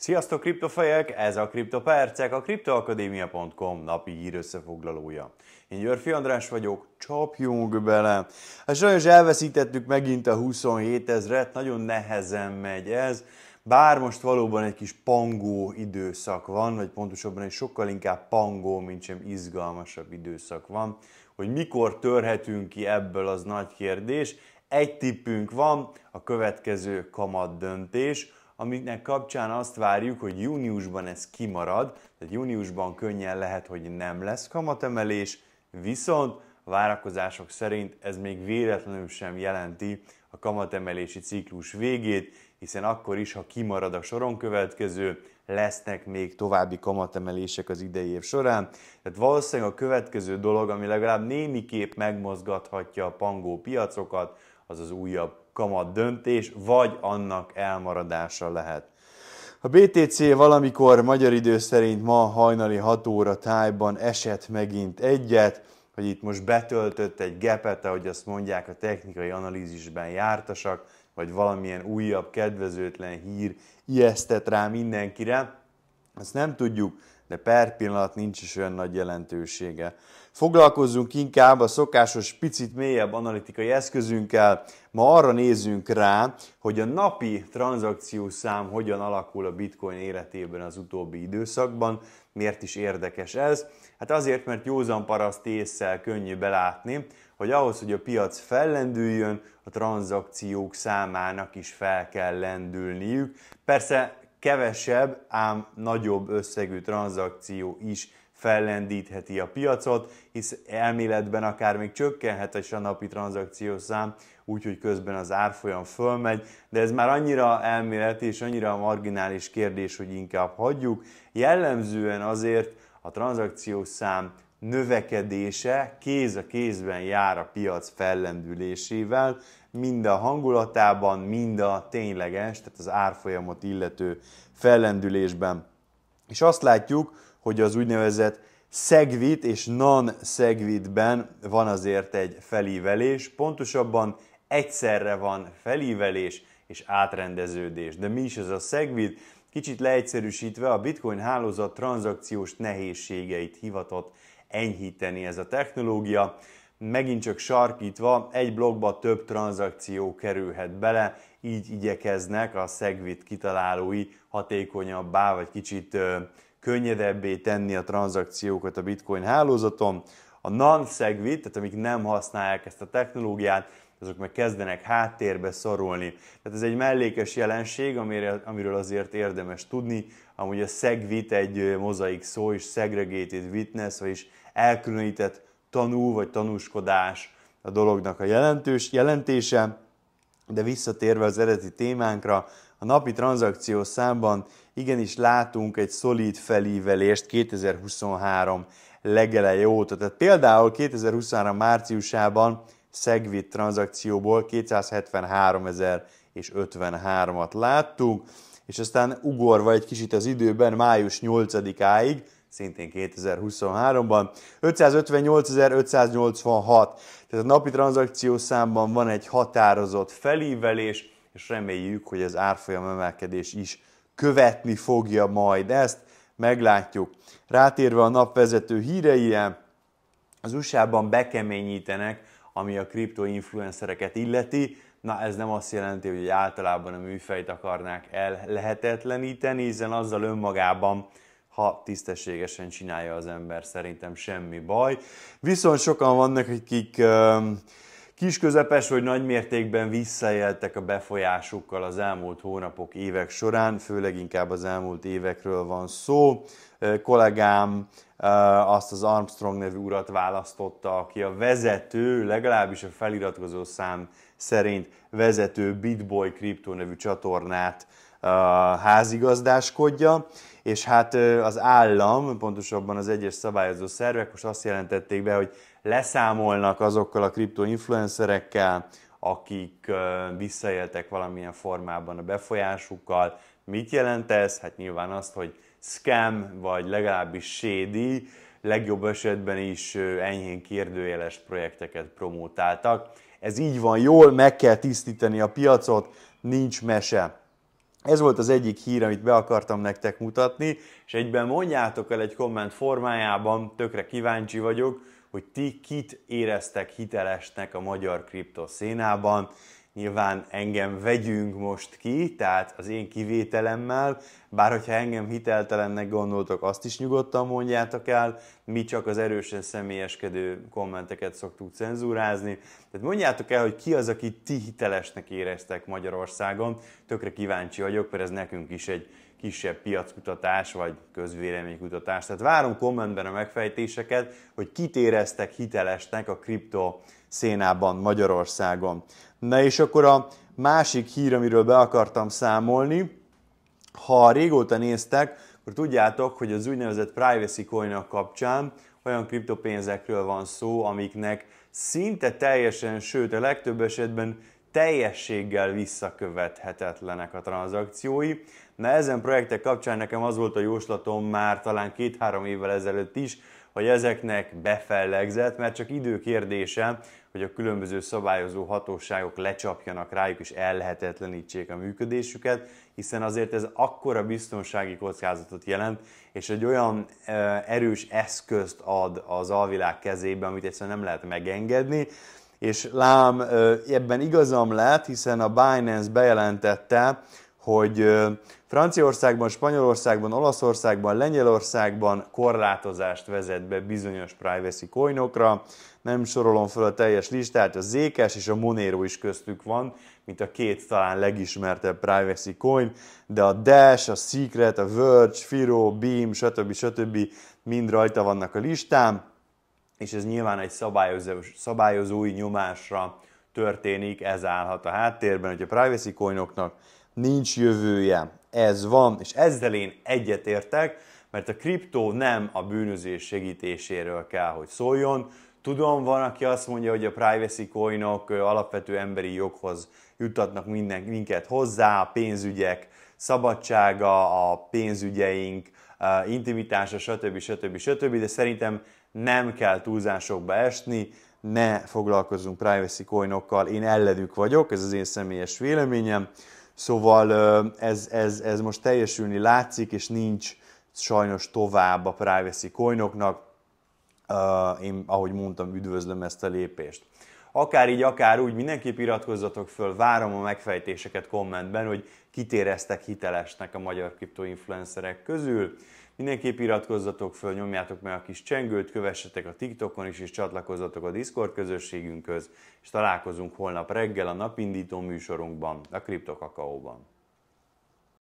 Sziasztok kriptofejek, ez a Kriptopercek, a kriptoakadémia.com napi hír összefoglalója. Én Györfi András vagyok, csapjunk bele. Hát sajnos elveszítettük megint a 27 ezret, nagyon nehezen megy ez, bár most valóban egy kis pangó időszak van, vagy pontosabban egy sokkal inkább pangó, mint sem izgalmasabb időszak van. Hogy mikor törhetünk ki ebből az nagy kérdés, egy tippünk van, a következő kamat döntés, aminek kapcsán azt várjuk, hogy júniusban ez kimarad, tehát júniusban könnyen lehet, hogy nem lesz kamatemelés, viszont várakozások szerint ez még véletlenül sem jelenti a kamatemelési ciklus végét, hiszen akkor is, ha kimarad a soron következő, lesznek még további kamatemelések az idei év során. Tehát valószínűleg a következő dolog, ami legalább némiképp megmozgathatja a pangó piacokat, az az újabb kamat döntés, vagy annak elmaradása lehet. A BTC valamikor magyar idő szerint ma hajnali 6 óra tájban esett megint egyet, hogy itt most betöltött egy gepet, ahogy azt mondják a technikai analízisben jártasak, vagy valamilyen újabb kedvezőtlen hír ijesztett rá mindenkire. Ezt nem tudjuk, de per pillanat nincs is olyan nagy jelentősége. Foglalkozzunk inkább a szokásos picit mélyebb analitikai eszközünkkel. Ma arra nézünk rá, hogy a napi tranzakciószám hogyan alakul a bitcoin életében az utóbbi időszakban. Miért is érdekes ez? Hát azért, mert józan paraszt észsel könnyű belátni, hogy ahhoz, hogy a piac fellendüljön, a tranzakciók számának is fel kell lendülniük. Persze kevesebb, ám nagyobb összegű tranzakció is fellendítheti a piacot, hisz elméletben akár még csökkenhet is a napi tranzakciószám, úgyhogy közben az árfolyam fölmegy, de ez már annyira elméleti és annyira marginális kérdés, hogy inkább hagyjuk. Jellemzően azért a tranzakciószám növekedése kéz a kézben jár a piac fellendülésével, mind a hangulatában, mind a tényleges, tehát az árfolyamot illető fellendülésben. És azt látjuk, hogy az úgynevezett szegvit és non-szegvitben van azért egy felívelés, pontosabban egyszerre van felívelés és átrendeződés. De mi is ez a szegvit? Kicsit leegyszerűsítve a bitcoin hálózat tranzakciós nehézségeit hivatott enyhíteni ez a technológia megint csak sarkítva egy blogba több tranzakció kerülhet bele, így igyekeznek a Segwit kitalálói hatékonyabbá vagy kicsit könnyedebbé tenni a tranzakciókat a bitcoin hálózaton. A non-segwit, tehát amik nem használják ezt a technológiát, azok meg kezdenek háttérbe szorulni. Tehát ez egy mellékes jelenség, amiről azért érdemes tudni. Amúgy a segwit egy mozaik szó, és segregated witness, vagyis elkülönített tanú vagy tanúskodás a dolognak a jelentős jelentése, de visszatérve az eredeti témánkra, a napi tranzakció számban igenis látunk egy szolíd felívelést 2023 legeleje óta. Tehát például 2023 márciusában Segwit tranzakcióból 273 ezer és 53-at láttunk, és aztán ugorva egy kicsit az időben május 8-áig szintén 2023-ban. 558.586, tehát a napi tranzakciószámban van egy határozott felívelés, és reméljük, hogy az árfolyam emelkedés is követni fogja majd ezt, meglátjuk. Rátérve a napvezető híreire, az USA-ban bekeményítenek, ami a kriptoinfluencereket illeti, Na ez nem azt jelenti, hogy általában a műfejt akarnák el lehetetleníteni, hiszen azzal önmagában ha tisztességesen csinálja az ember, szerintem semmi baj. Viszont sokan vannak, akik kisközepes vagy nagy mértékben visszaéltek a befolyásukkal az elmúlt hónapok, évek során, főleg inkább az elmúlt évekről van szó. Kollégám azt az Armstrong nevű urat választotta, aki a vezető, legalábbis a feliratkozó szám szerint vezető Bitboy kriptó nevű csatornát házigazdáskodja, és hát az állam, pontosabban az egyes szabályozó szervek most azt jelentették be, hogy leszámolnak azokkal a kriptoinfluencerekkel, akik visszaéltek valamilyen formában a befolyásukkal. Mit jelent ez? Hát nyilván azt, hogy scam, vagy legalábbis shady, legjobb esetben is enyhén kérdőjeles projekteket promótáltak. Ez így van jól, meg kell tisztítani a piacot, nincs mese. Ez volt az egyik hír, amit be akartam nektek mutatni, és egyben mondjátok el egy komment formájában, tökre kíváncsi vagyok, hogy ti kit éreztek hitelesnek a magyar kriptoszénában nyilván engem vegyünk most ki, tehát az én kivételemmel, bár hogyha engem hiteltelennek gondoltok, azt is nyugodtan mondjátok el, mi csak az erősen személyeskedő kommenteket szoktuk cenzúrázni. Tehát mondjátok el, hogy ki az, aki ti hitelesnek éreztek Magyarországon. Tökre kíváncsi vagyok, mert ez nekünk is egy kisebb piackutatás vagy közvéleménykutatás. Tehát várom kommentben a megfejtéseket, hogy kit éreztek hitelesnek a kripto szénában Magyarországon. Na és akkor a másik hír, amiről be akartam számolni, ha régóta néztek, akkor tudjátok, hogy az úgynevezett privacy coin kapcsán olyan kriptopénzekről van szó, amiknek szinte teljesen, sőt a legtöbb esetben teljességgel visszakövethetetlenek a tranzakciói. Na ezen projektek kapcsán nekem az volt a jóslatom már talán két-három évvel ezelőtt is, vagy ezeknek befellegzett, mert csak idő kérdése, hogy a különböző szabályozó hatóságok lecsapjanak rájuk és ellehetetlenítsék a működésüket, hiszen azért ez akkora biztonsági kockázatot jelent, és egy olyan e, erős eszközt ad az alvilág kezébe, amit egyszerűen nem lehet megengedni, és lám e, ebben igazam lett, hiszen a Binance bejelentette, hogy Franciaországban, Spanyolországban, Olaszországban, Lengyelországban korlátozást vezet be bizonyos privacy coinokra. Nem sorolom fel a teljes listát, a Zékes és a Monero is köztük van, mint a két talán legismertebb privacy coin, de a Dash, a Secret, a Verge, Firo, Beam, stb. stb. mind rajta vannak a listán, és ez nyilván egy szabályozói nyomásra történik, ez állhat a háttérben, hogy a privacy coinoknak nincs jövője. Ez van, és ezzel én egyetértek, mert a kriptó nem a bűnözés segítéséről kell, hogy szóljon. Tudom, van, aki azt mondja, hogy a privacy coinok alapvető emberi joghoz juttatnak minden, minket hozzá, a pénzügyek szabadsága, a pénzügyeink a intimitása, stb. stb. stb. De szerintem nem kell túlzásokba esni, ne foglalkozzunk privacy coinokkal, én ellenük vagyok, ez az én személyes véleményem. Szóval ez, ez, ez most teljesülni látszik, és nincs sajnos tovább a privacy coinoknak. Én, ahogy mondtam, üdvözlöm ezt a lépést. Akár így, akár úgy, mindenképp iratkozzatok föl, várom a megfejtéseket kommentben, hogy kitéreztek hitelesnek a magyar kriptoinfluencerek közül. Mindenképp iratkozzatok föl, nyomjátok meg a kis csengőt, kövessetek a TikTokon is, és csatlakozzatok a Discord közösségünkhöz, és találkozunk holnap reggel a napindító műsorunkban, a Kriptokakaóban.